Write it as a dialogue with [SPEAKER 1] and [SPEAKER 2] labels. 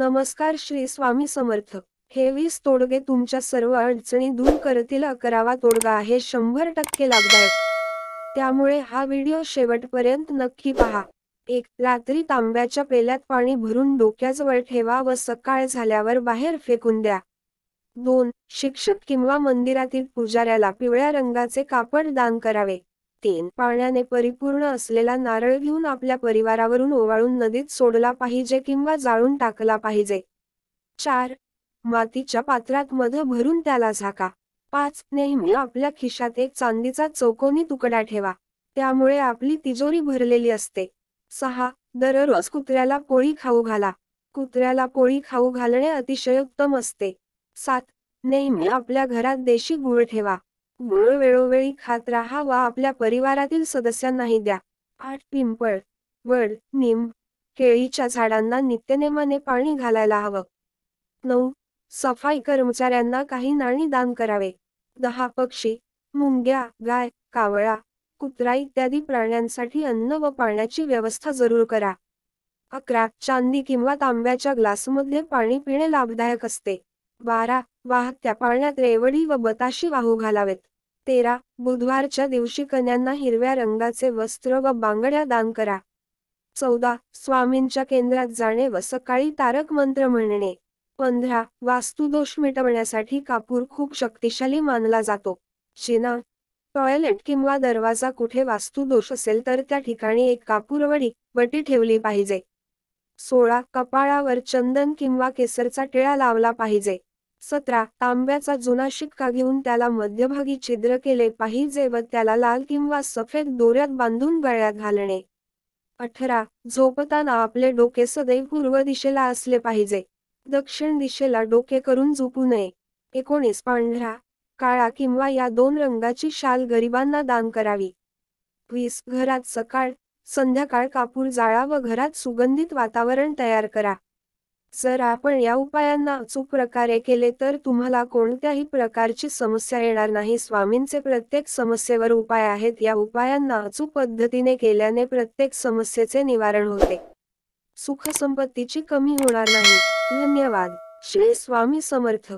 [SPEAKER 1] नमस्कार श्री स्वामी समर्थ हे वीस तोडगे तुमच्या सर्व अडचणी दूर करतील अकरावा तोडगा आहे शंभर टक्के लाभदायक त्यामुळे हा व्हिडिओ शेवटपर्यंत नक्की पहा एक रात्री तांब्याच्या पेल्यात पाणी भरून डोक्याजवळ ठेवा व सकाळ झाल्यावर बाहेर फेकून द्या दोन शिक्षक किंवा मंदिरातील पुजाऱ्याला पिवळ्या रंगाचे कापड दान करावे तेन पाण्याने परिपूर्ण असलेला नारळ घेऊन आपल्या परिवारावरून ओवाळून नदीत सोडला पाहिजे किंवा जाळून टाकला पाहिजे चार मातीच्या पात्रात मध भरून त्याला झाका पाच नेहमी आपल्या खिशात एक चांदीचा चौकोनी तुकडा ठेवा त्यामुळे आपली तिजोरी भरलेली असते सहा दररोज कुत्र्याला पोळी खाऊ घाला कुत्र्याला पोळी खाऊ घालणे उत्तम असते सात नेहमी आपल्या घरात देशी गुळ ठेवा मूळ वेळोवेळी खात राहा आपल्या परिवारातील सदस्यांनाही द्या आठ पिंपळ वड निंब केळीच्या झाडांना नित्यनेमाने पाणी घालायला हवं नऊ सफाई कर्मचाऱ्यांना काही नाणी दान करावे दहा पक्षी मुंग्या गाय कावळा कुत्रा इत्यादी प्राण्यांसाठी अन्न व पाण्याची व्यवस्था जरूर करा अकरा चांदी किंवा तांब्याच्या ग्लासमध्ये पाणी पिणे लाभदायक असते बारा वाहत्या पाण्यात रेवडी व बताशी वाहू घालावेत तेरा बुधवारच्या दिवशी कन्यांना हिरव्या रंगाचे वस्त्र व बांगड्या दान करा चौदा स्वामींच्या केंद्रात जाणे व सकाळी तारक मंत्र म्हणणे पंधरा वास्तुदोष मिटवण्यासाठी कापूर खूप शक्तिशाली मानला जातो शेना टॉयलेट किंवा दरवाजा कुठे वास्तुदोष असेल तर त्या ठिकाणी एक कापूरवडी वटी ठेवली पाहिजे सोळा कपाळावर चंदन किंवा केसरचा टिळा लावला पाहिजे सतरा तांब्याचा जुना शिक्का घेऊन त्याला मध्यभागी छिद्र केले पाहिजे व त्याला लाल किंवा सफेद दोऱ्यात बांधून गळ्यात घालणे अठरा झोपताना आपले डोके सदैव पूर्व दिशेला असले पाहिजे दक्षिण दिशेला डोके करून झोपू नये एकोणीस पांढरा काळा किंवा या दोन रंगाची शाल गरिबांना दान करावी वीस घरात सकाळ संध्याकाळ कापूर जाळा व घरात सुगंधित वातावरण तयार करा जर आपण या उपायांना अचूक प्रकारे केले तर तुम्हाला कोणत्याही प्रकारची समस्या येणार नाही स्वामींचे प्रत्येक समस्येवर उपाय आहेत या उपायांना अचूक पद्धतीने केल्याने प्रत्येक समस्येचे निवारण होते सुखसंपत्तीची कमी होणार नाही धन्यवाद श्री स्वामी समर्थ